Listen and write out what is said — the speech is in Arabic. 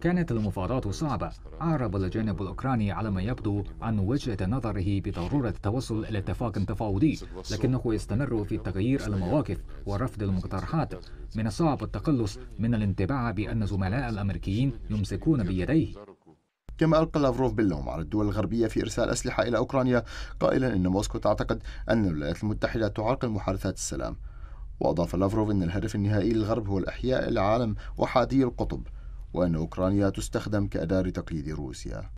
كانت المفاوضات صعبة أعرب الجانب الأوكراني على ما يبدو عن وجهة نظره بضرورة التوصل إلى اتفاق تفاوضي لكنه يستمر في تغيير المواقف ورفض المقترحات من الصعب التقلص من الانطباع بأن زملاء الأمريكيين يمسكون بيديه كما ألقى لافروف باللوم على الدول الغربية في إرسال أسلحة إلى أوكرانيا قائلا أن موسكو تعتقد أن الولايات المتحدة تعرقل محادثات السلام وأضاف لافروف أن الهدف النهائي للغرب هو الإحياء العالم وحادي القطب وأن أوكرانيا تستخدم كأداة تقليد روسيا